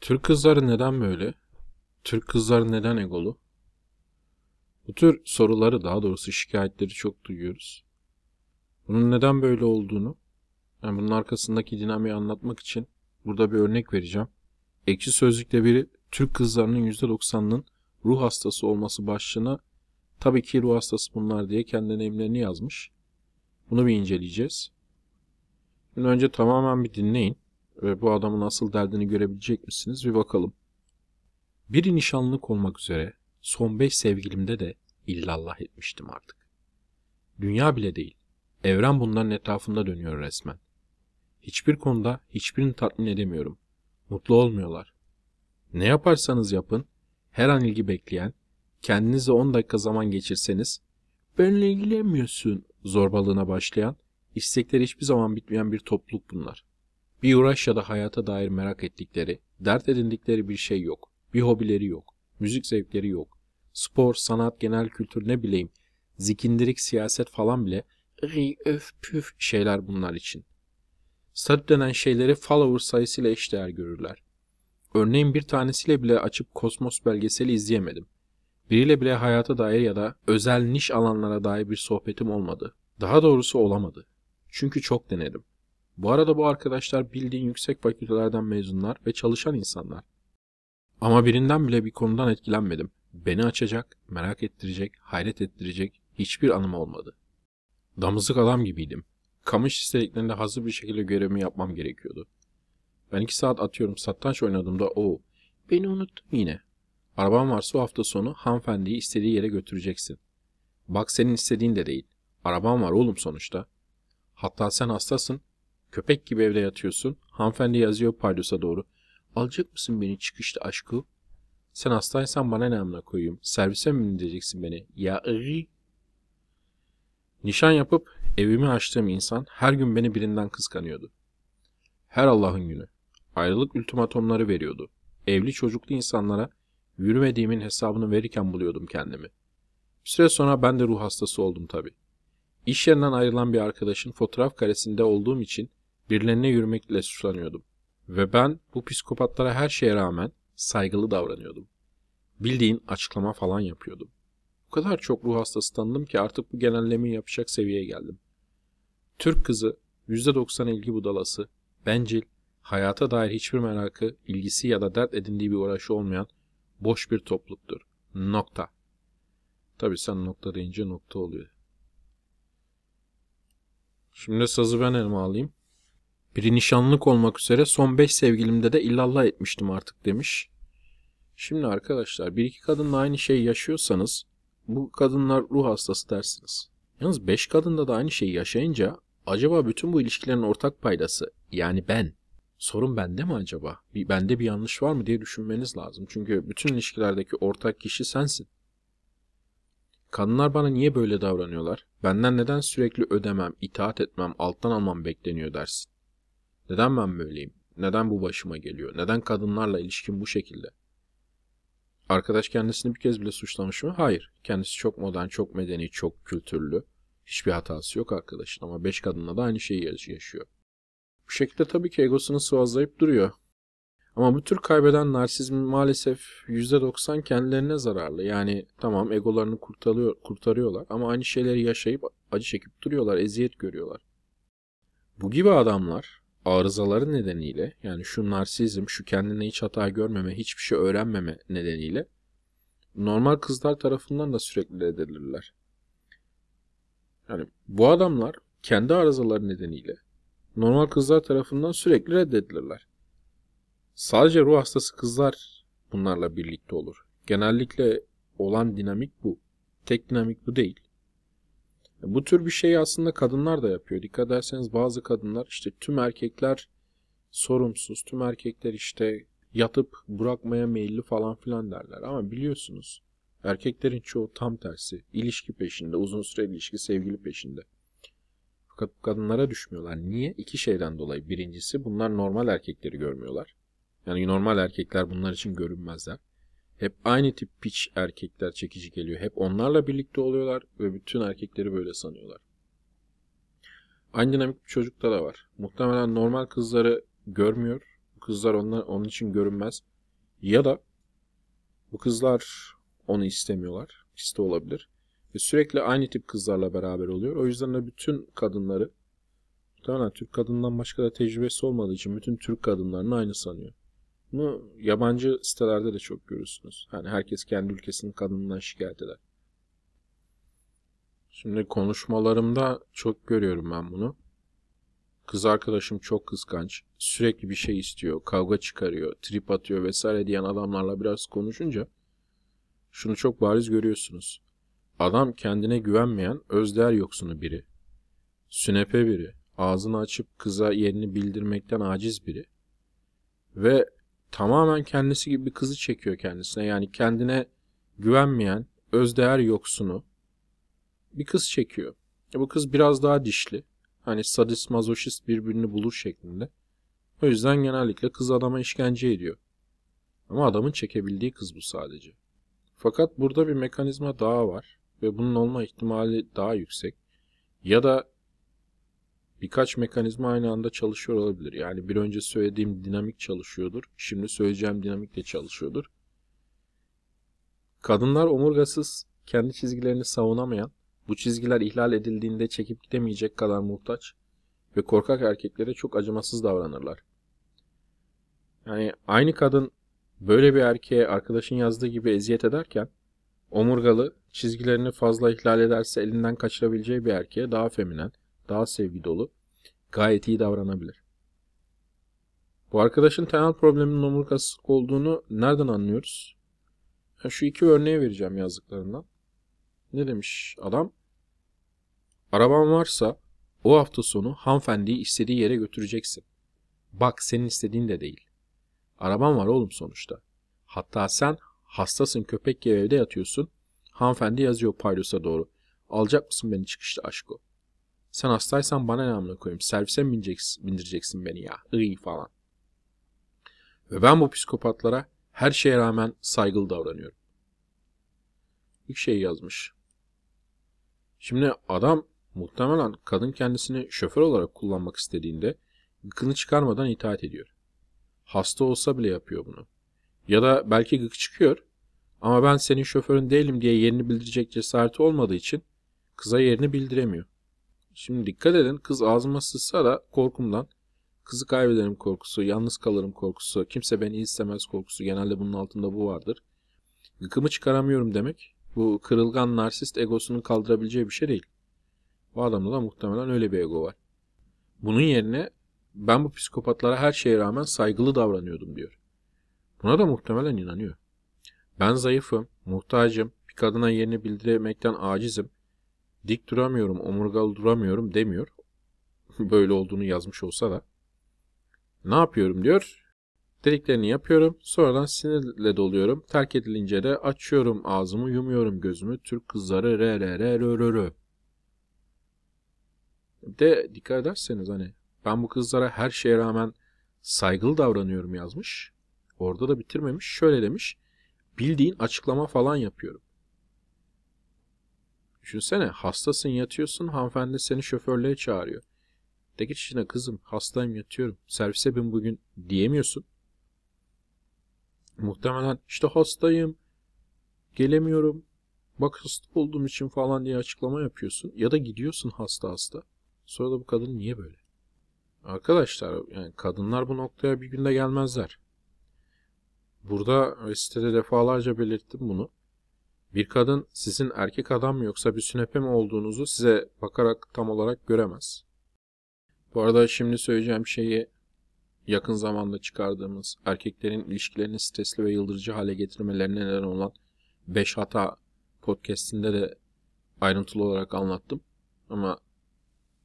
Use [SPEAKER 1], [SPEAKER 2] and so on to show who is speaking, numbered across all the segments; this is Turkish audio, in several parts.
[SPEAKER 1] Türk kızları neden böyle? Türk kızları neden egolu? Bu tür soruları daha doğrusu şikayetleri çok duyuyoruz. Bunun neden böyle olduğunu, yani bunun arkasındaki dinamiği anlatmak için burada bir örnek vereceğim. Ekşi Sözlük'te biri Türk kızlarının %90'ının ruh hastası olması başlığına tabii ki ruh hastası bunlar diye kendi deneyimlerini yazmış. Bunu bir inceleyeceğiz. Şimdi önce tamamen bir dinleyin ve bu adamın asıl derdini görebilecek misiniz bir bakalım. Biri nişanlılık olmak üzere son beş sevgilimde de illallah etmiştim artık. Dünya bile değil, evren bunların etrafında dönüyor resmen. Hiçbir konuda hiçbirini tatmin edemiyorum. Mutlu olmuyorlar. Ne yaparsanız yapın, her an ilgi bekleyen, kendinize 10 dakika zaman geçirseniz, benimle ilgilenmiyorsun zorbalığına başlayan, istekleri hiçbir zaman bitmeyen bir topluluk bunlar. Bir uğraş ya da hayata dair merak ettikleri, dert edindikleri bir şey yok. Bir hobileri yok. Müzik zevkleri yok. Spor, sanat, genel kültür ne bileyim, zikindirik, siyaset falan bile ri öf püf şeyler bunlar için. Statü denen şeyleri follower sayısıyla eşdeğer görürler. Örneğin bir tanesiyle bile açıp Kosmos belgeseli izleyemedim. Biriyle bile hayata dair ya da özel niş alanlara dair bir sohbetim olmadı. Daha doğrusu olamadı. Çünkü çok denedim. Bu arada bu arkadaşlar bildiğin yüksek fakültelerden mezunlar ve çalışan insanlar. Ama birinden bile bir konudan etkilenmedim. Beni açacak, merak ettirecek, hayret ettirecek hiçbir anım olmadı. Damızlık adam gibiydim. Kamış istediklerinde hazır bir şekilde görevimi yapmam gerekiyordu. Ben iki saat atıyorum satranç oynadığımda o beni unuttun yine. Araban varsa o hafta sonu hanımefendiyi istediği yere götüreceksin. Bak senin istediğin de değil. Araban var oğlum sonuçta. Hatta sen hastasın Köpek gibi evde yatıyorsun. Hanımefendi yazıyor palyosa doğru. Alacak mısın beni çıkışta aşkı? Sen hastaysan bana ne amına koyayım? Servise mi indireceksin beni? Ya ıı. Nişan yapıp evimi açtığım insan her gün beni birinden kıskanıyordu. Her Allah'ın günü. Ayrılık ultimatomları veriyordu. Evli çocuklu insanlara yürümediğimin hesabını verirken buluyordum kendimi. Bir süre sonra ben de ruh hastası oldum tabii. İş yerinden ayrılan bir arkadaşın fotoğraf karesinde olduğum için birilerine yürümekle suçlanıyordum. Ve ben bu psikopatlara her şeye rağmen saygılı davranıyordum. Bildiğin açıklama falan yapıyordum. O kadar çok ruh hastası tanıdım ki artık bu genellemeyi yapacak seviyeye geldim. Türk kızı, %90 ilgi budalası, bencil, hayata dair hiçbir merakı, ilgisi ya da dert edindiği bir uğraşı olmayan boş bir topluluktur. Nokta. Tabi sen nokta deyince nokta oluyor. Şimdi sazı ben elime alayım. Biri nişanlılık olmak üzere son 5 sevgilimde de illallah etmiştim artık demiş. Şimdi arkadaşlar bir iki kadınla aynı şeyi yaşıyorsanız bu kadınlar ruh hastası dersiniz. Yalnız 5 kadında da aynı şeyi yaşayınca acaba bütün bu ilişkilerin ortak paydası yani ben sorun bende mi acaba? Bir, bende bir yanlış var mı diye düşünmeniz lazım. Çünkü bütün ilişkilerdeki ortak kişi sensin. Kadınlar bana niye böyle davranıyorlar? Benden neden sürekli ödemem, itaat etmem, alttan almam bekleniyor dersin. Neden ben böyleyim? Neden bu başıma geliyor? Neden kadınlarla ilişkim bu şekilde? Arkadaş kendisini bir kez bile suçlamış mı? Hayır. Kendisi çok modern, çok medeni, çok kültürlü. Hiçbir hatası yok arkadaşın ama beş kadınla da aynı şeyi yaşıyor. Bu şekilde tabii ki egosunu sıvazlayıp duruyor. Ama bu tür kaybeden narsizm maalesef %90 kendilerine zararlı. Yani tamam egolarını kurtarıyor, kurtarıyorlar ama aynı şeyleri yaşayıp acı çekip duruyorlar, eziyet görüyorlar. Bu gibi adamlar arızaları nedeniyle yani şu narsizm, şu kendine hiç hata görmeme, hiçbir şey öğrenmeme nedeniyle normal kızlar tarafından da sürekli reddedilirler. Yani bu adamlar kendi arızaları nedeniyle normal kızlar tarafından sürekli reddedilirler. Sadece ruh hastası kızlar bunlarla birlikte olur. Genellikle olan dinamik bu. Tek dinamik bu değil. Bu tür bir şeyi aslında kadınlar da yapıyor. Dikkat ederseniz bazı kadınlar işte tüm erkekler sorumsuz, tüm erkekler işte yatıp bırakmaya meyilli falan filan derler. Ama biliyorsunuz erkeklerin çoğu tam tersi. ilişki peşinde, uzun süre ilişki, sevgili peşinde. Fakat kadınlara düşmüyorlar. Niye? İki şeyden dolayı. Birincisi bunlar normal erkekleri görmüyorlar. Yani normal erkekler bunlar için görünmezler. Hep aynı tip piç erkekler çekici geliyor. Hep onlarla birlikte oluyorlar ve bütün erkekleri böyle sanıyorlar. Aynı dinamik bir çocukta da var. Muhtemelen normal kızları görmüyor. kızlar onlar, onun için görünmez. Ya da bu kızlar onu istemiyorlar. İkisi de olabilir. Ve sürekli aynı tip kızlarla beraber oluyor. O yüzden de bütün kadınları muhtemelen Türk kadından başka da tecrübesi olmadığı için bütün Türk kadınlarını aynı sanıyor. Bunu yabancı sitelerde de çok görürsünüz. Hani herkes kendi ülkesinin kadınından şikayet eder. Şimdi konuşmalarımda çok görüyorum ben bunu. Kız arkadaşım çok kıskanç. Sürekli bir şey istiyor, kavga çıkarıyor, trip atıyor vesaire diyen adamlarla biraz konuşunca şunu çok bariz görüyorsunuz. Adam kendine güvenmeyen özdeğer yoksunu biri. Sünepe biri. Ağzını açıp kıza yerini bildirmekten aciz biri. Ve tamamen kendisi gibi bir kızı çekiyor kendisine. Yani kendine güvenmeyen, özdeğer yoksunu bir kız çekiyor. E, bu kız biraz daha dişli. Hani sadist mazoşist birbirini bulur şeklinde. O yüzden genellikle kız adama işkence ediyor. Ama adamın çekebildiği kız bu sadece. Fakat burada bir mekanizma daha var ve bunun olma ihtimali daha yüksek. Ya da birkaç mekanizma aynı anda çalışıyor olabilir. Yani bir önce söylediğim dinamik çalışıyordur. Şimdi söyleyeceğim dinamik de çalışıyordur. Kadınlar omurgasız, kendi çizgilerini savunamayan, bu çizgiler ihlal edildiğinde çekip gidemeyecek kadar muhtaç ve korkak erkeklere çok acımasız davranırlar. Yani aynı kadın böyle bir erkeğe arkadaşın yazdığı gibi eziyet ederken omurgalı çizgilerini fazla ihlal ederse elinden kaçırabileceği bir erkeğe daha feminen, daha sevgi dolu, gayet iyi davranabilir. Bu arkadaşın temel probleminin omurgasızlık olduğunu nereden anlıyoruz? Ya şu iki örneği vereceğim yazdıklarından. Ne demiş adam? Araban varsa o hafta sonu hanımefendiyi istediği yere götüreceksin. Bak senin istediğin de değil. Araban var oğlum sonuçta. Hatta sen hastasın köpek gibi evde yatıyorsun. Hanımefendi yazıyor paylosa doğru. Alacak mısın beni çıkışta aşko? Sen hastaysan bana ne amına koyayım? Servise mi bineceksin, bindireceksin beni ya? Iy falan. Ve ben bu psikopatlara her şeye rağmen saygılı davranıyorum. İlk şey yazmış. Şimdi adam muhtemelen kadın kendisini şoför olarak kullanmak istediğinde gıkını çıkarmadan itaat ediyor. Hasta olsa bile yapıyor bunu. Ya da belki gık çıkıyor ama ben senin şoförün değilim diye yerini bildirecek cesareti olmadığı için kıza yerini bildiremiyor. Şimdi dikkat edin kız ağzıma sızsa da korkumdan kızı kaybederim korkusu, yalnız kalırım korkusu, kimse beni istemez korkusu genelde bunun altında bu vardır. Gıkımı çıkaramıyorum demek bu kırılgan narsist egosunun kaldırabileceği bir şey değil. Bu adamda da muhtemelen öyle bir ego var. Bunun yerine ben bu psikopatlara her şeye rağmen saygılı davranıyordum diyor. Buna da muhtemelen inanıyor. Ben zayıfım, muhtacım, bir kadına yerini bildirmekten acizim, dik duramıyorum, omurgalı duramıyorum demiyor. Böyle olduğunu yazmış olsa da. Ne yapıyorum diyor. Dediklerini yapıyorum. Sonradan sinirle doluyorum. Terk edilince de açıyorum ağzımı, yumuyorum gözümü. Türk kızları re re re rö rö rö. Bir de dikkat ederseniz hani ben bu kızlara her şeye rağmen saygılı davranıyorum yazmış. Orada da bitirmemiş. Şöyle demiş. Bildiğin açıklama falan yapıyorum. Düşünsene hastasın yatıyorsun hanımefendi seni şoförlüğe çağırıyor. De git işine kızım hastayım yatıyorum servise bin bugün diyemiyorsun. Muhtemelen işte hastayım gelemiyorum bak hasta olduğum için falan diye açıklama yapıyorsun. Ya da gidiyorsun hasta hasta. Sonra da bu kadın niye böyle? Arkadaşlar yani kadınlar bu noktaya bir günde gelmezler. Burada sitede defalarca belirttim bunu. Bir kadın sizin erkek adam mı yoksa bir sünepe mi olduğunuzu size bakarak tam olarak göremez. Bu arada şimdi söyleyeceğim şeyi yakın zamanda çıkardığımız erkeklerin ilişkilerini stresli ve yıldırıcı hale getirmelerine neden olan 5 hata podcast'inde de ayrıntılı olarak anlattım. Ama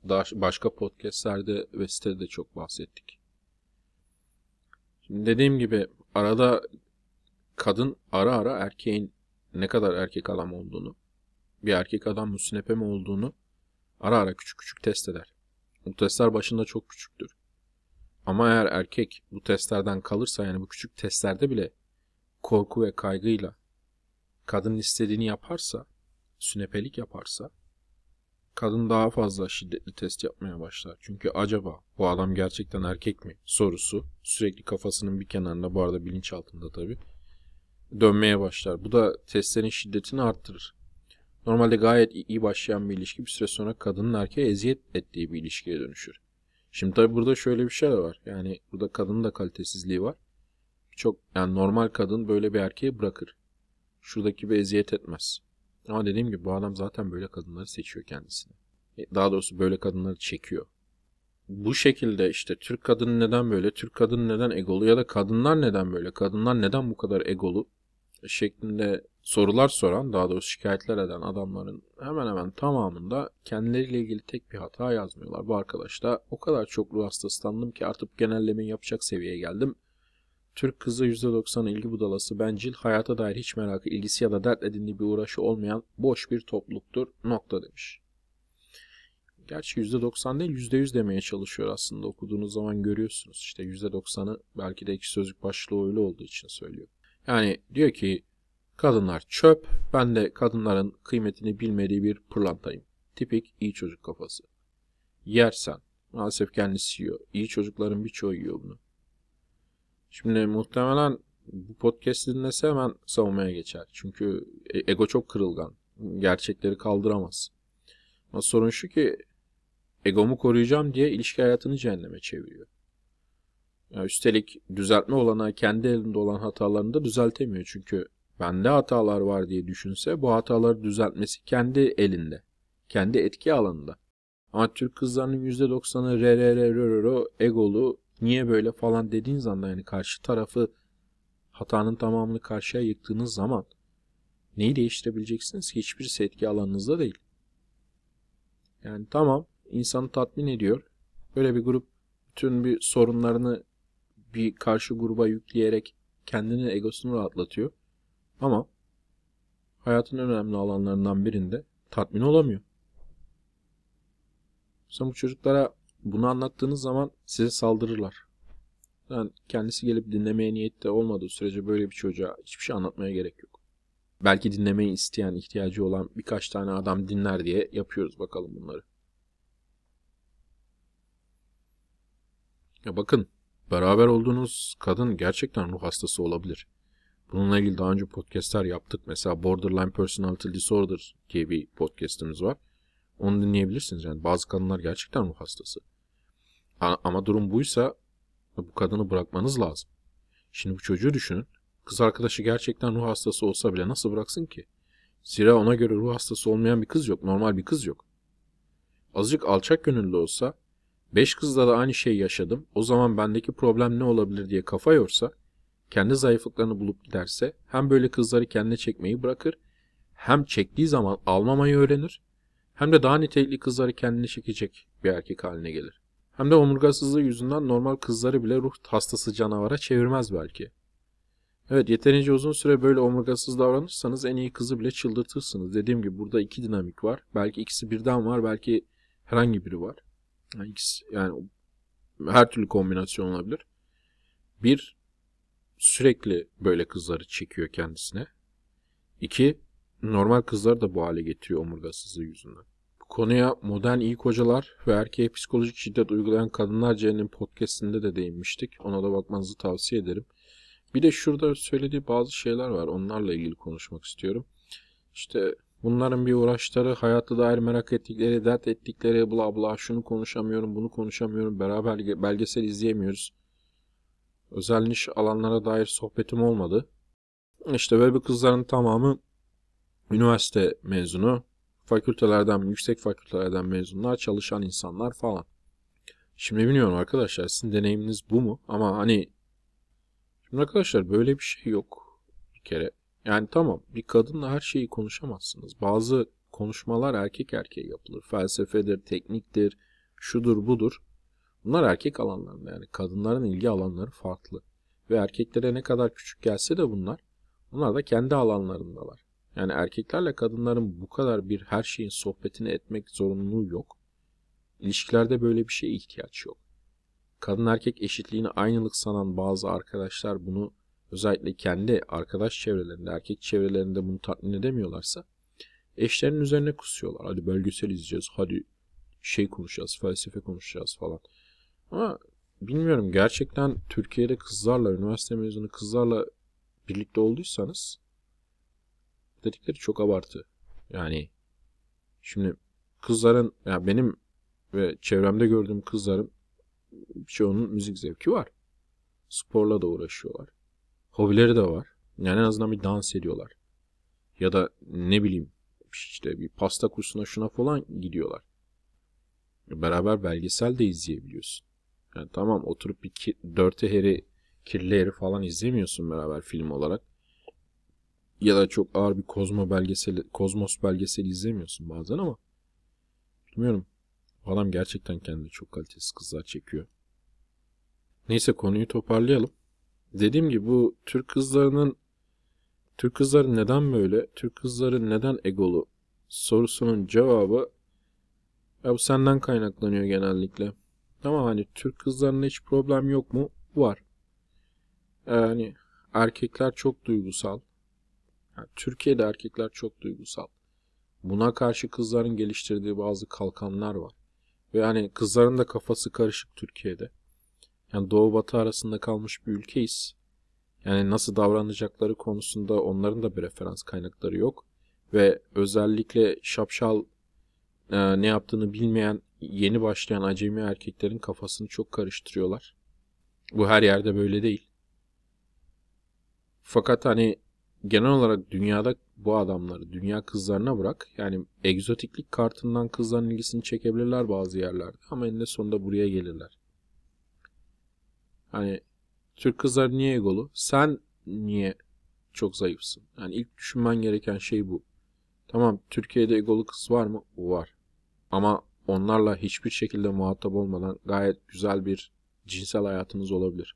[SPEAKER 1] daha başka podcast'lerde ve sitede de çok bahsettik. Şimdi dediğim gibi arada kadın ara ara erkeğin ne kadar erkek adam olduğunu, bir erkek adam müsnepe mi olduğunu ara ara küçük küçük test eder. Bu testler başında çok küçüktür. Ama eğer erkek bu testlerden kalırsa yani bu küçük testlerde bile korku ve kaygıyla kadının istediğini yaparsa, sünepelik yaparsa kadın daha fazla şiddetli test yapmaya başlar. Çünkü acaba bu adam gerçekten erkek mi sorusu sürekli kafasının bir kenarında bu arada bilinç altında tabii dönmeye başlar. Bu da testlerin şiddetini arttırır. Normalde gayet iyi başlayan bir ilişki bir süre sonra kadının erkeğe eziyet ettiği bir ilişkiye dönüşür. Şimdi tabi burada şöyle bir şey de var. Yani burada kadının da kalitesizliği var. Çok yani normal kadın böyle bir erkeği bırakır. Şuradaki bir eziyet etmez. Ama dediğim gibi bu adam zaten böyle kadınları seçiyor kendisini. E, daha doğrusu böyle kadınları çekiyor bu şekilde işte Türk kadın neden böyle, Türk kadın neden egolu ya da kadınlar neden böyle, kadınlar neden bu kadar egolu şeklinde sorular soran, daha doğrusu şikayetler eden adamların hemen hemen tamamında kendileriyle ilgili tek bir hata yazmıyorlar. Bu arkadaşta o kadar çok ruh hastası ki artık genellemeyi yapacak seviyeye geldim. Türk kızı %90 ilgi budalası, bencil, hayata dair hiç merakı, ilgisi ya da dert edindiği bir uğraşı olmayan boş bir topluluktur. Nokta demiş. Gerçi %90 değil %100 demeye çalışıyor aslında okuduğunuz zaman görüyorsunuz. İşte %90'ı belki de iki sözlük başlığı öyle olduğu için söylüyor. Yani diyor ki kadınlar çöp, ben de kadınların kıymetini bilmediği bir pırlantayım. Tipik iyi çocuk kafası. Yersen, maalesef kendisi yiyor. İyi çocukların birçoğu yiyor bunu. Şimdi muhtemelen bu podcast dinlese hemen savunmaya geçer. Çünkü e, ego çok kırılgan. Gerçekleri kaldıramaz. Ama sorun şu ki egomu koruyacağım diye ilişki hayatını cehenneme çeviriyor. Yani üstelik düzeltme olanağı kendi elinde olan hatalarını da düzeltemiyor. Çünkü bende hatalar var diye düşünse bu hataları düzeltmesi kendi elinde. Kendi etki alanında. Ama Türk kızlarının %90'ı re re re re re egolu niye böyle falan dediğiniz anda yani karşı tarafı hatanın tamamını karşıya yıktığınız zaman neyi değiştirebileceksiniz ki hiçbirisi etki alanınızda değil. Yani tamam insanı tatmin ediyor. Böyle bir grup bütün bir sorunlarını bir karşı gruba yükleyerek kendini egosunu rahatlatıyor. Ama hayatın önemli alanlarından birinde tatmin olamıyor. Sen bu çocuklara bunu anlattığınız zaman size saldırırlar. Yani kendisi gelip dinlemeye niyette olmadığı sürece böyle bir çocuğa hiçbir şey anlatmaya gerek yok. Belki dinlemeyi isteyen, ihtiyacı olan birkaç tane adam dinler diye yapıyoruz bakalım bunları. Ya bakın, beraber olduğunuz kadın gerçekten ruh hastası olabilir. Bununla ilgili daha önce podcastler yaptık. Mesela Borderline Personality Disorder diye bir podcastimiz var. Onu dinleyebilirsiniz. Yani bazı kadınlar gerçekten ruh hastası. Ama durum buysa bu kadını bırakmanız lazım. Şimdi bu çocuğu düşünün. Kız arkadaşı gerçekten ruh hastası olsa bile nasıl bıraksın ki? Zira ona göre ruh hastası olmayan bir kız yok. Normal bir kız yok. Azıcık alçak gönüllü olsa Beş kızla da aynı şeyi yaşadım. O zaman bendeki problem ne olabilir diye kafa yorsa, kendi zayıflıklarını bulup giderse hem böyle kızları kendine çekmeyi bırakır, hem çektiği zaman almamayı öğrenir, hem de daha nitelikli kızları kendine çekecek bir erkek haline gelir. Hem de omurgasızlığı yüzünden normal kızları bile ruh hastası canavara çevirmez belki. Evet yeterince uzun süre böyle omurgasız davranırsanız en iyi kızı bile çıldırtırsınız. Dediğim gibi burada iki dinamik var. Belki ikisi birden var, belki herhangi biri var. Yani yani her türlü kombinasyon olabilir. Bir, sürekli böyle kızları çekiyor kendisine. İki, normal kızları da bu hale getiriyor omurgasızlığı yüzünden. Bu konuya modern iyi kocalar ve erkeğe psikolojik şiddet uygulayan kadınlar cehennem podcastinde de değinmiştik. Ona da bakmanızı tavsiye ederim. Bir de şurada söylediği bazı şeyler var. Onlarla ilgili konuşmak istiyorum. İşte Bunların bir uğraşları, hayatı dair merak ettikleri, dert ettikleri, bla bla şunu konuşamıyorum, bunu konuşamıyorum, beraber belgesel izleyemiyoruz. Özel niş alanlara dair sohbetim olmadı. İşte ve bu kızların tamamı üniversite mezunu, fakültelerden, yüksek fakültelerden mezunlar, çalışan insanlar falan. Şimdi bilmiyorum arkadaşlar sizin deneyiminiz bu mu? Ama hani şimdi arkadaşlar böyle bir şey yok bir kere. Yani tamam bir kadınla her şeyi konuşamazsınız. Bazı konuşmalar erkek erkeğe yapılır. Felsefedir, tekniktir, şudur budur. Bunlar erkek alanlarında yani kadınların ilgi alanları farklı. Ve erkeklere ne kadar küçük gelse de bunlar, bunlar da kendi alanlarındalar. Yani erkeklerle kadınların bu kadar bir her şeyin sohbetini etmek zorunluluğu yok. İlişkilerde böyle bir şeye ihtiyaç yok. Kadın erkek eşitliğini aynılık sanan bazı arkadaşlar bunu özellikle kendi arkadaş çevrelerinde, erkek çevrelerinde bunu tatmin edemiyorlarsa eşlerinin üzerine kusuyorlar. Hadi belgesel izleyeceğiz, hadi şey konuşacağız, felsefe konuşacağız falan. Ama bilmiyorum gerçekten Türkiye'de kızlarla, üniversite mezunu kızlarla birlikte olduysanız dedikleri çok abartı. Yani şimdi kızların, ya yani benim ve çevremde gördüğüm kızların çoğunun müzik zevki var. Sporla da uğraşıyorlar hobileri de var. Yani en azından bir dans ediyorlar. Ya da ne bileyim işte bir pasta kursuna şuna falan gidiyorlar. Beraber belgesel de izleyebiliyorsun. Yani tamam oturup bir ki, dörte heri, kirli heri falan izlemiyorsun beraber film olarak. Ya da çok ağır bir kozmo belgeseli, kozmos belgeseli izlemiyorsun bazen ama bilmiyorum. Adam gerçekten kendini çok kalitesiz kızlar çekiyor. Neyse konuyu toparlayalım dediğim gibi bu Türk kızlarının Türk kızları neden böyle? Türk kızları neden egolu? Sorusunun cevabı ya bu senden kaynaklanıyor genellikle. Ama hani Türk kızlarında hiç problem yok mu? Var. Yani erkekler çok duygusal. Yani Türkiye'de erkekler çok duygusal. Buna karşı kızların geliştirdiği bazı kalkanlar var. Ve hani kızların da kafası karışık Türkiye'de. Yani doğu batı arasında kalmış bir ülkeyiz. Yani nasıl davranacakları konusunda onların da bir referans kaynakları yok. Ve özellikle şapşal e, ne yaptığını bilmeyen yeni başlayan acemi erkeklerin kafasını çok karıştırıyorlar. Bu her yerde böyle değil. Fakat hani genel olarak dünyada bu adamları dünya kızlarına bırak. Yani egzotiklik kartından kızların ilgisini çekebilirler bazı yerlerde ama en sonunda buraya gelirler. Hani Türk kızlar niye egolu? Sen niye çok zayıfsın? Yani ilk düşünmen gereken şey bu. Tamam Türkiye'de egolu kız var mı? Var. Ama onlarla hiçbir şekilde muhatap olmadan gayet güzel bir cinsel hayatınız olabilir.